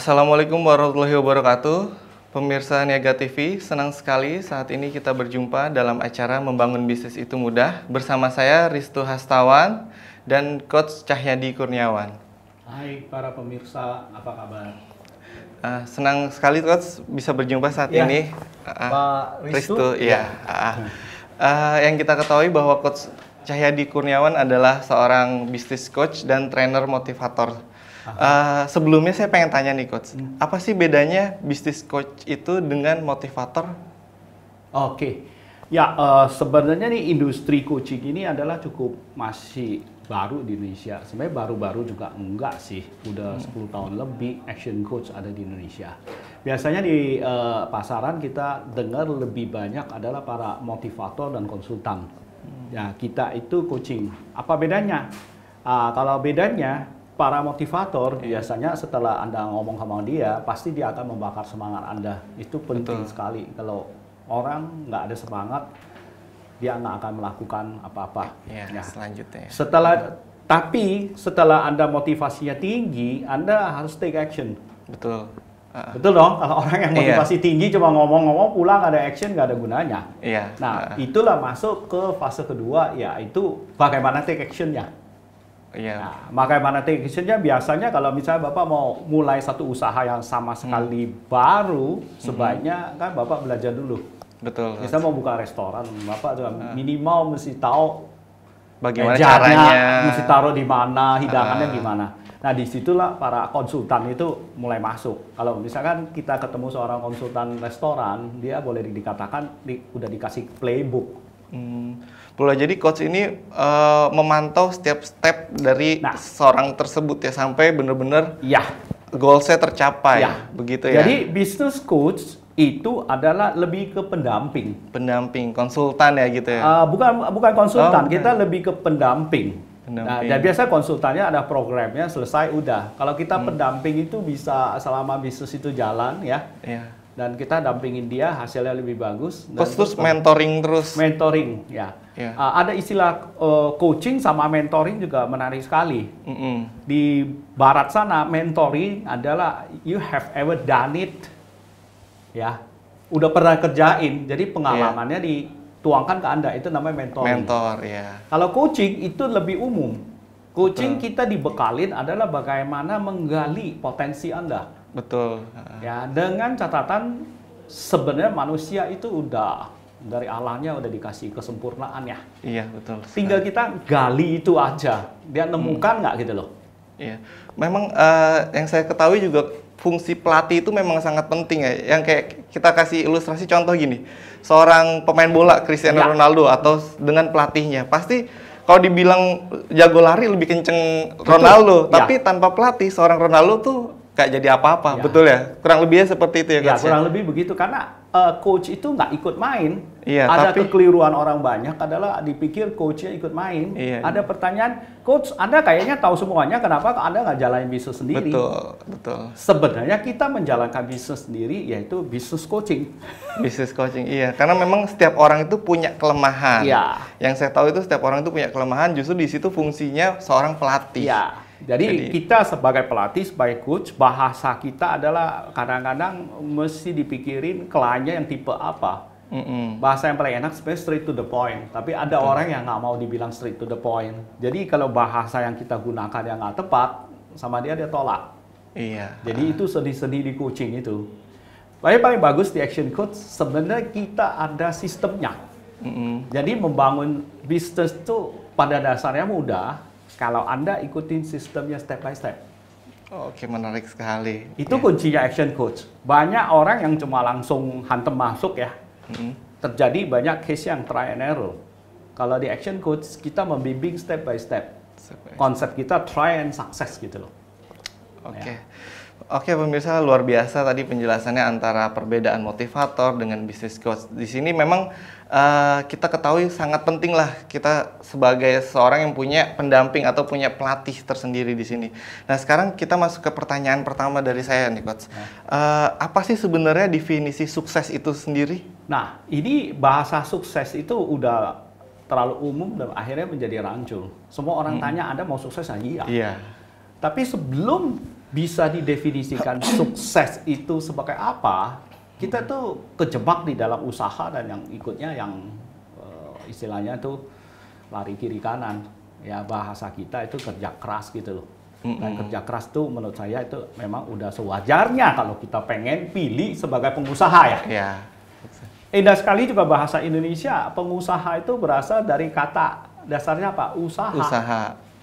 Assalamualaikum warahmatullahi wabarakatuh. Pemirsa Niaga TV, senang sekali saat ini kita berjumpa dalam acara Membangun Bisnis Itu Mudah bersama saya Risto Hastawan dan Coach Cahyadi Kurniawan. Hai para pemirsa, apa kabar? Uh, senang sekali Coach bisa berjumpa saat ya. ini. Uh, Pak Risto, Ristu iya. ya. ya. Uh, uh, yang kita ketahui bahwa Coach Cahyadi Kurniawan adalah seorang bisnis coach dan trainer motivator Uh, sebelumnya saya pengen tanya nih coach, hmm. apa sih bedanya bisnis coach itu dengan motivator? Oke, okay. ya uh, sebenarnya nih industri coaching ini adalah cukup masih baru di Indonesia. Sebenarnya baru-baru juga enggak sih, udah hmm. 10 tahun lebih action coach ada di Indonesia. Biasanya di uh, pasaran kita dengar lebih banyak adalah para motivator dan konsultan. Hmm. Ya kita itu coaching. Apa bedanya? Uh, kalau bedanya para motivator yeah. biasanya setelah Anda ngomong sama dia, pasti dia akan membakar semangat Anda. Itu penting Betul. sekali. Kalau orang nggak ada semangat, dia nggak akan melakukan apa-apa. Ya, ya. Selanjutnya. Setelah tapi setelah anda motivasinya tinggi, anda harus take action. Betul. Uh, Betul dong. Kalau orang yang iya. motivasi iya. tinggi cuma ngomong-ngomong pulang ada action nggak ada gunanya. Iya. Nah uh, itulah masuk ke fase kedua yaitu bagaimana take actionnya. Iya. Nah, makanya mana actionnya biasanya kalau misalnya Bapak mau mulai satu usaha yang sama sekali hmm. baru, hmm. sebaiknya kan Bapak belajar dulu. Betul. Misalnya mau buka restoran, Bapak juga ah. minimal mesti tahu bagaimana eh, caranya, mesti taruh di mana, hidangannya uh. gimana. Nah, disitulah para konsultan itu mulai masuk. Kalau misalkan kita ketemu seorang konsultan restoran, dia boleh dikatakan di, udah dikasih playbook. Hmm. Boleh jadi coach ini uh, memantau setiap step dari nah. seorang tersebut ya sampai benar-benar ya saya tercapai. Ya. Begitu ya. Jadi business coach itu adalah lebih ke pendamping. Pendamping, konsultan ya gitu ya. Uh, bukan bukan konsultan, oh, kita lebih ke pendamping. Nah, pendamping. Nah, dan biasa konsultannya ada programnya selesai udah. Kalau kita hmm. pendamping itu bisa selama bisnis itu jalan ya. Yeah dan kita dampingin dia hasilnya lebih bagus. terus, terus mentoring terus. Mentoring, ya. Yeah. Ya. Uh, ada istilah uh, coaching sama mentoring juga menarik sekali. Mm -mm. Di barat sana mentoring adalah you have ever done it, ya. Udah pernah kerjain, jadi pengalamannya yeah. dituangkan ke anda itu namanya mentoring. Mentor, ya. Yeah. Kalau coaching itu lebih umum. Coaching Betul. kita dibekalin adalah bagaimana menggali potensi anda Betul. Ya, dengan catatan sebenarnya manusia itu udah dari Allahnya udah dikasih kesempurnaan ya. Iya, betul. Tinggal kita gali itu aja. Dia nemukan hmm. nggak hmm. gitu loh. Iya. Memang uh, yang saya ketahui juga fungsi pelatih itu memang sangat penting ya. Yang kayak kita kasih ilustrasi contoh gini. Seorang pemain bola Cristiano ya. Ronaldo atau dengan pelatihnya pasti kalau dibilang jago lari lebih kenceng Ronaldo, Betul. Ya. tapi ya. tanpa pelatih seorang Ronaldo tuh kayak jadi apa-apa, ya. betul ya? Kurang lebihnya seperti itu ya, ya, ya? kurang lebih begitu karena uh, coach itu nggak ikut main. Ya, ada tapi... kekeliruan orang banyak adalah dipikir coachnya ikut main. Ya, ada pertanyaan, coach Anda kayaknya tahu semuanya, kenapa Anda nggak jalanin bisnis sendiri? Betul, betul. Sebenarnya kita menjalankan bisnis sendiri yaitu bisnis coaching. Bisnis coaching, iya. Karena memang setiap orang itu punya kelemahan. Ya. Yang saya tahu itu setiap orang itu punya kelemahan, justru di situ fungsinya seorang pelatih. Iya jadi, Jadi kita sebagai pelatih, sebagai coach, bahasa kita adalah kadang-kadang mesti dipikirin kliennya yang tipe apa. Mm-mm. Bahasa yang paling enak sebenarnya straight to the point. Tapi ada Betul. orang yang nggak mau dibilang straight to the point. Jadi kalau bahasa yang kita gunakan yang nggak tepat, sama dia dia tolak. Iya. Jadi itu sedih-sedih di coaching itu. Tapi paling bagus di action coach sebenarnya kita ada sistemnya. Mm-hmm. Jadi membangun bisnis tuh pada dasarnya mudah, kalau Anda ikutin sistemnya step by step. Oh, oke, menarik sekali. Itu yeah. kuncinya action coach. Banyak orang yang cuma langsung hantem masuk ya. -hmm. Terjadi banyak case yang try and error. Kalau di action coach, kita membimbing step by step. step by Konsep kita try and success gitu loh. Oke. Ya. Oke pemirsa luar biasa tadi penjelasannya antara perbedaan motivator dengan bisnis coach. Di sini memang uh, kita ketahui sangat penting lah kita sebagai seorang yang punya pendamping atau punya pelatih tersendiri di sini. Nah sekarang kita masuk ke pertanyaan pertama dari saya nih coach. Uh, apa sih sebenarnya definisi sukses itu sendiri? Nah ini bahasa sukses itu udah terlalu umum dan akhirnya menjadi rancu. Semua orang hmm. tanya Anda mau sukses? nggak? iya. Iya. Tapi sebelum bisa didefinisikan sukses itu sebagai apa, kita tuh kejebak di dalam usaha dan yang ikutnya yang uh, istilahnya tuh lari kiri kanan. Ya bahasa kita itu kerja keras gitu loh. Dan nah, kerja keras tuh menurut saya itu memang udah sewajarnya kalau kita pengen pilih sebagai pengusaha ya. Yeah. Indah sekali juga bahasa Indonesia. Pengusaha itu berasal dari kata dasarnya apa? Usaha. Usaha.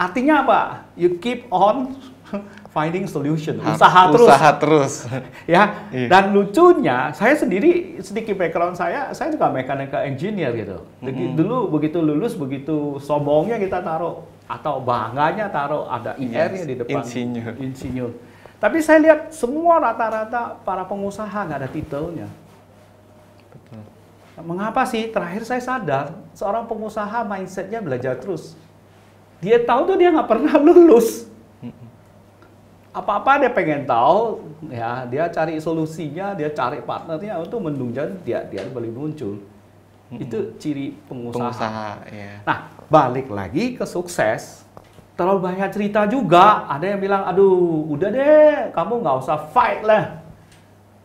Artinya apa? You keep on finding solution, usaha, usaha terus. Usaha terus. ya. Iya. Dan lucunya, saya sendiri sedikit background saya, saya juga mechanical engineer gitu. Mm-hmm. Dulu begitu lulus, begitu sombongnya kita taruh atau bangganya taruh ada IR-nya di depan. Insinyur. Insinyur. Tapi saya lihat semua rata-rata para pengusaha nggak ada titelnya. Betul. Mengapa sih? Terakhir saya sadar seorang pengusaha mindsetnya belajar terus. Dia tahu tuh dia nggak pernah lulus apa-apa dia pengen tahu ya dia cari solusinya dia cari partnernya untuk mendungjan dia dia balik muncul hmm. itu ciri pengusaha, pengusaha ya. nah balik lagi ke sukses terlalu banyak cerita juga ada yang bilang aduh udah deh kamu nggak usah fight lah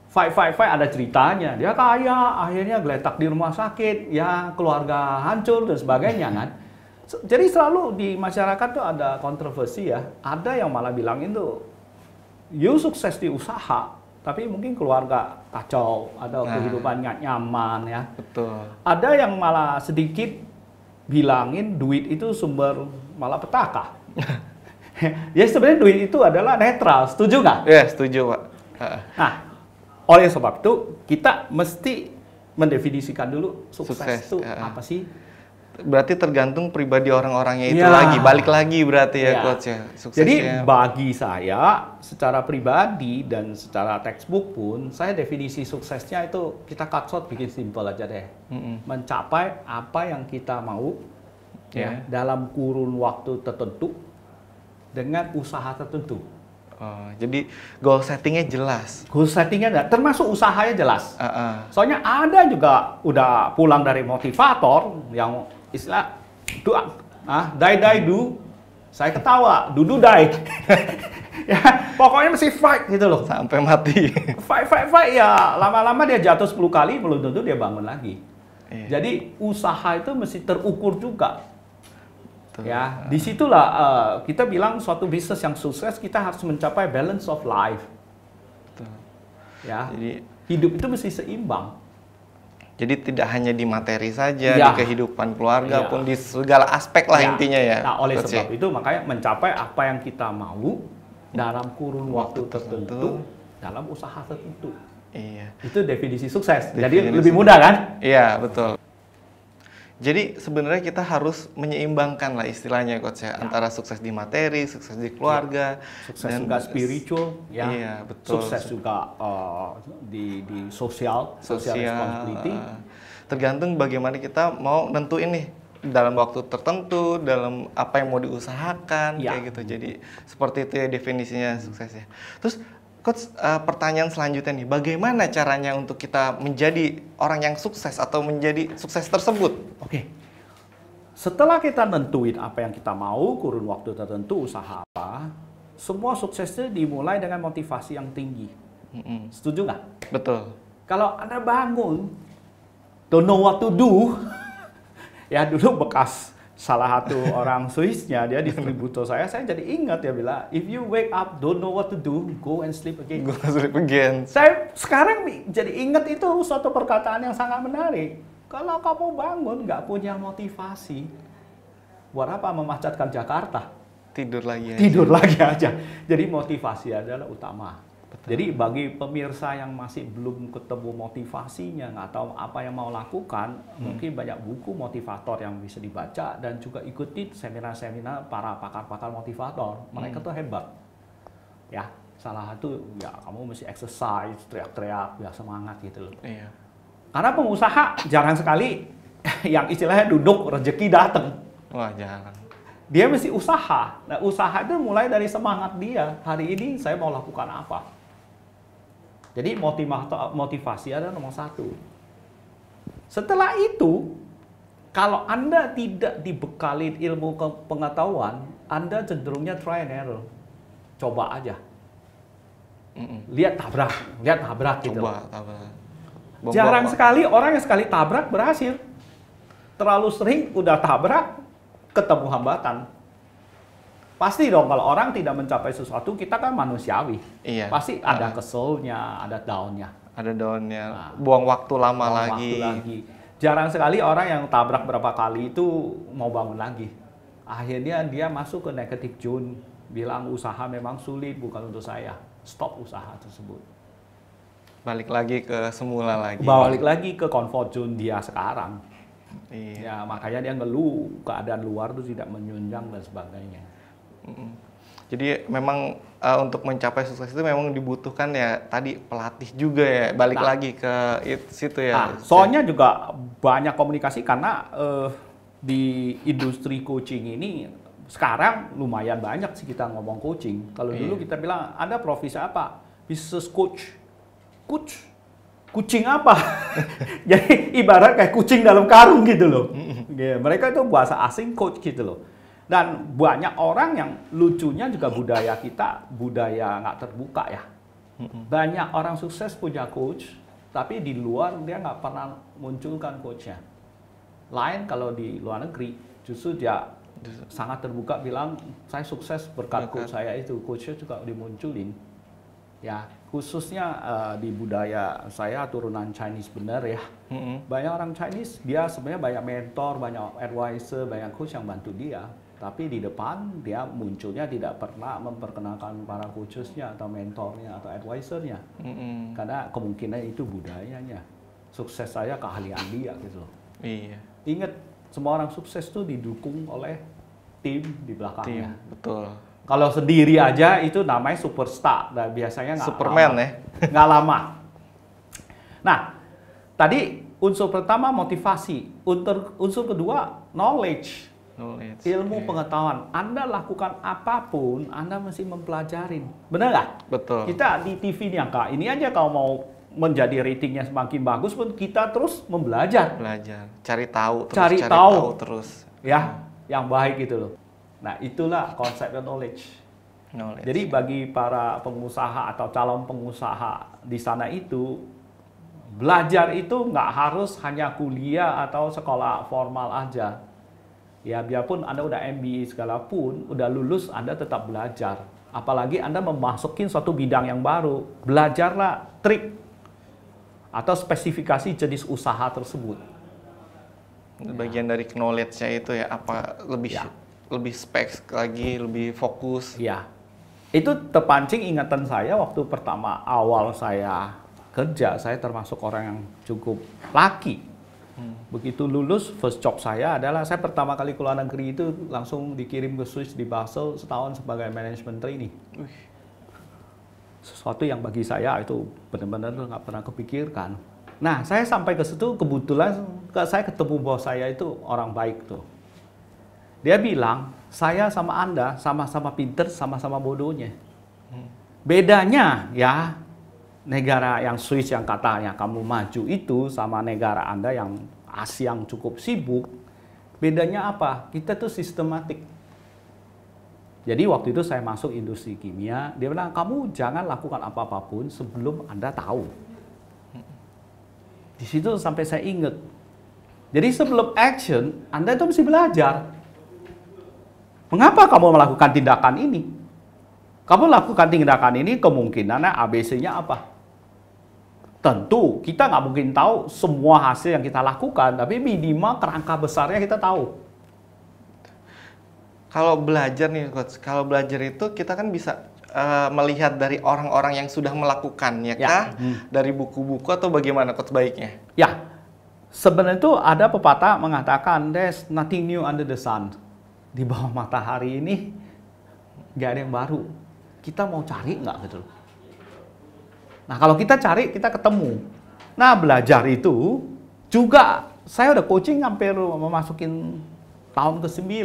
fight fight fight ada ceritanya dia kaya akhirnya geletak di rumah sakit ya keluarga hancur dan sebagainya kan jadi selalu di masyarakat tuh ada kontroversi ya ada yang malah bilang itu you sukses di usaha, tapi mungkin keluarga kacau atau nah. kehidupan nggak nyaman ya. Betul. Ada yang malah sedikit bilangin duit itu sumber malah petaka. ya sebenarnya duit itu adalah netral, setuju nggak? Ya yeah, setuju pak. Nah, oleh sebab itu kita mesti mendefinisikan dulu sukses, itu ya. apa sih? berarti tergantung pribadi orang-orangnya itu ya. lagi balik lagi berarti ya, ya. coach ya suksesnya. Jadi bagi saya secara pribadi dan secara textbook pun saya definisi suksesnya itu kita cut bikin simple aja deh mm -hmm. mencapai apa yang kita mau yeah. ya dalam kurun waktu tertentu dengan usaha tertentu. Oh, jadi goal settingnya jelas. Goal settingnya ada, termasuk usahanya jelas. Uh -uh. Soalnya ada juga udah pulang dari motivator yang istilah doa ah dai dai du saya ketawa dudu dai ya pokoknya mesti fight gitu loh sampai mati fight fight fight ya lama-lama dia jatuh 10 kali belum tentu dia bangun lagi iya. jadi usaha itu mesti terukur juga Betul. ya disitulah uh, eh, kita bilang suatu bisnis yang sukses kita harus mencapai balance of life Betul. ya jadi hidup itu mesti seimbang jadi tidak hanya di materi saja, ya. di iya. kehidupan keluarga ya. pun di segala aspek lah ya. intinya ya. Nah, oleh Coach sebab itu makanya mencapai apa yang kita mau dalam kurun waktu, waktu tertentu, tertentu dalam usaha tertentu. Iya. Itu definisi sukses. Definisi Jadi lebih mudah kan? Iya, betul. Jadi sebenarnya kita harus menyeimbangkan lah istilahnya coach ya, ya. antara sukses di materi, sukses di keluarga, ya. sukses dan juga spiritual ya. Iya, betul. Sukses juga uh, di di sosial, sosial responsibility. tergantung bagaimana kita mau nentuin nih dalam waktu tertentu, dalam apa yang mau diusahakan ya. kayak gitu. Jadi seperti itu ya definisinya hmm. sukses ya. Terus Coach, uh, pertanyaan selanjutnya nih, bagaimana caranya untuk kita menjadi orang yang sukses atau menjadi sukses tersebut? Oke, setelah kita nentuin apa yang kita mau, kurun waktu tertentu, usaha apa, semua suksesnya dimulai dengan motivasi yang tinggi. mm hmm Setuju nggak? Betul. Kalau Anda bangun, don't know what to do, ya dulu bekas salah satu orang Swissnya dia distributor saya saya jadi ingat ya bila if you wake up don't know what to do go and sleep again go and sleep again saya sekarang jadi ingat itu suatu perkataan yang sangat menarik kalau kamu bangun nggak punya motivasi buat apa memacatkan Jakarta tidur lagi aja. tidur lagi aja jadi motivasi adalah utama Betul. Jadi bagi pemirsa yang masih belum ketemu motivasinya, nggak tahu apa yang mau lakukan, hmm. mungkin banyak buku motivator yang bisa dibaca dan juga ikuti seminar-seminar para pakar-pakar motivator. Mereka hmm. tuh hebat. Ya, salah satu ya kamu mesti exercise, teriak-teriak, biar semangat gitu loh. Iya. Karena pengusaha jarang sekali yang istilahnya duduk rezeki datang. Wah, jarang dia mesti usaha. Nah, usaha itu mulai dari semangat dia. Hari ini saya mau lakukan apa? Jadi motivasi ada nomor satu. Setelah itu, kalau Anda tidak dibekali ilmu pengetahuan, Anda cenderungnya try and error. Coba aja. Lihat tabrak, lihat tabrak gitu. Coba tabrak. Jarang sekali orang yang sekali tabrak berhasil. Terlalu sering udah tabrak, ketemu hambatan. Pasti dong kalau orang tidak mencapai sesuatu, kita kan manusiawi. Iya. Pasti ada iya. keselnya, ada daunnya Ada daunnya Nah, buang waktu lama buang lagi. Waktu lagi. Jarang sekali orang yang tabrak berapa kali itu mau bangun lagi. Akhirnya dia masuk ke negative zone, bilang usaha memang sulit, bukan untuk saya. Stop usaha tersebut. Balik lagi ke semula lagi. Balik lagi ke comfort zone dia sekarang. Iya. Ya, makanya dia ngeluh keadaan luar itu tidak menyunjang dan sebagainya. Jadi memang uh, untuk mencapai sukses itu memang dibutuhkan ya tadi pelatih juga ya balik nah, lagi ke it, situ ya. Nah, soalnya juga banyak komunikasi karena uh, di industri coaching ini sekarang lumayan banyak sih kita ngomong coaching. Kalau iya. dulu kita bilang ada profesi apa? Business coach. Coach kucing apa? Jadi ibarat kayak kucing dalam karung gitu loh. Mm -hmm. yeah, mereka itu bahasa asing coach gitu loh. Dan banyak orang yang lucunya juga budaya kita, budaya nggak terbuka ya. Banyak orang sukses punya coach, tapi di luar dia nggak pernah munculkan coachnya. Lain kalau di luar negeri, justru dia sangat terbuka bilang saya sukses berkat coach saya itu coachnya juga dimunculin ya khususnya uh, di budaya saya turunan Chinese benar ya mm -hmm. banyak orang Chinese dia sebenarnya banyak mentor banyak advisor banyak coach yang bantu dia tapi di depan dia munculnya tidak pernah memperkenalkan para coachesnya atau mentornya atau advisernya mm-hmm. karena kemungkinan itu budayanya sukses saya keahlian dia gitu loh iya ingat semua orang sukses tuh didukung oleh tim di belakangnya tim, betul kalau sendiri aja itu namanya superstar dan nah, biasanya nggak superman lama. ya nggak lama nah tadi unsur pertama motivasi unsur kedua knowledge Knowledge. Ilmu okay. pengetahuan. Anda lakukan apapun, Anda masih mempelajari. Benar nggak? Betul. Kita di TV ini ya, Kak. Ini aja kalau mau menjadi ratingnya semakin bagus pun kita terus membelajar. Belajar. Cari tahu terus. Cari, cari tahu. tahu terus. Ya, yang baik gitu loh. Nah, itulah konsep knowledge. Knowledge. Jadi bagi para pengusaha atau calon pengusaha di sana itu belajar itu nggak harus hanya kuliah atau sekolah formal aja Ya, biarpun Anda udah MBA segala pun, udah lulus Anda tetap belajar. Apalagi Anda memasukin suatu bidang yang baru, belajarlah trik atau spesifikasi jenis usaha tersebut. Bagian dari knowledge-nya itu ya apa lebih ya. lebih spek lagi, lebih fokus. Ya. Itu terpancing ingatan saya waktu pertama awal saya kerja, saya termasuk orang yang cukup laki Hmm. Begitu lulus, first job saya adalah saya pertama kali keluar negeri itu langsung dikirim ke Swiss di Basel setahun sebagai management trainee. Sesuatu yang bagi saya itu benar-benar nggak pernah kepikirkan. Nah, saya sampai ke situ kebetulan saya ketemu bos saya itu orang baik tuh. Dia bilang, saya sama Anda sama-sama pinter, sama-sama bodohnya. Hmm. Bedanya ya, negara yang Swiss yang katanya kamu maju itu sama negara Anda yang Asia yang cukup sibuk, bedanya apa? Kita tuh sistematik. Jadi waktu itu saya masuk industri kimia, dia bilang kamu jangan lakukan apa-apapun sebelum Anda tahu. Di situ sampai saya ingat. Jadi sebelum action, Anda itu mesti belajar. Mengapa kamu melakukan tindakan ini? Kamu lakukan tindakan ini kemungkinannya ABC-nya apa? Tentu kita nggak mungkin tahu semua hasil yang kita lakukan, tapi minimal kerangka besarnya kita tahu. Kalau belajar nih coach, kalau belajar itu kita kan bisa uh, melihat dari orang-orang yang sudah melakukan ya, ya. kah? Hmm. Dari buku-buku atau bagaimana coach baiknya? Ya, sebenarnya itu ada pepatah mengatakan there's nothing new under the sun. Di bawah matahari ini nggak ada yang baru. Kita mau cari nggak gitu loh Nah, kalau kita cari, kita ketemu. Nah, belajar itu juga saya udah coaching hampir memasukin tahun ke-9.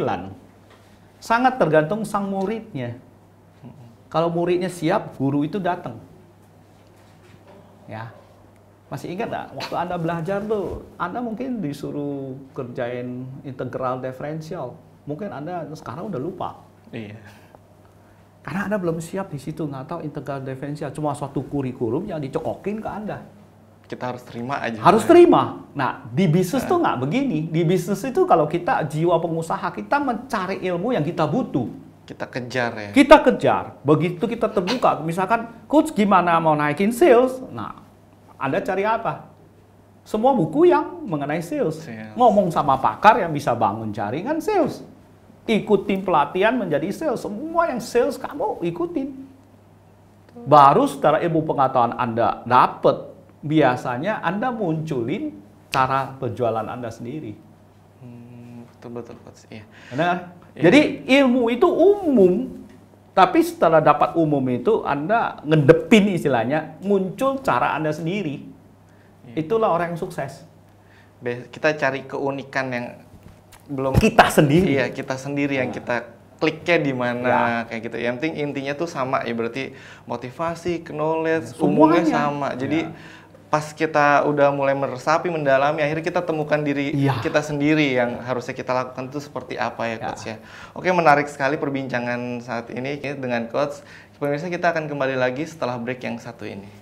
Sangat tergantung sang muridnya. Kalau muridnya siap, guru itu datang. Ya. Masih ingat nggak? Waktu Anda belajar tuh, Anda mungkin disuruh kerjain integral differential. Mungkin Anda sekarang udah lupa. Iya. Karena Anda belum siap di situ, nggak tahu integral defensia. Cuma suatu kurikulum yang dicokokin ke Anda. Kita harus terima aja. Harus nah. terima. Nah, di bisnis nah. tuh nggak begini. Di bisnis itu kalau kita jiwa pengusaha, kita mencari ilmu yang kita butuh kita kejar ya. Kita kejar. Begitu kita terbuka, misalkan coach gimana mau naikin sales? Nah, Anda cari apa? Semua buku yang mengenai sales. sales. Ngomong sama pakar yang bisa bangun jaringan sales ikutin pelatihan menjadi sales. Semua yang sales kamu ikutin. Baru secara ilmu pengetahuan Anda dapat, biasanya Anda munculin cara penjualan Anda sendiri. Hmm, betul betul Iya. Nah, jadi ilmu itu umum, tapi setelah dapat umum itu Anda ngedepin istilahnya, muncul cara Anda sendiri. Iya. Itulah orang yang sukses. Kita cari keunikan yang belum kita sendiri. Iya, kita sendiri yang kita kliknya di mana ya. kayak gitu. Yang penting intinya tuh sama ya berarti motivasi, knowledge, ya, umumnya sama. Jadi ya. pas kita udah mulai meresapi, mendalami, akhirnya kita temukan diri ya. kita sendiri yang harusnya kita lakukan itu seperti apa ya, ya. coach ya. Oke, menarik sekali perbincangan saat ini dengan coach. Pemirsa kita akan kembali lagi setelah break yang satu ini.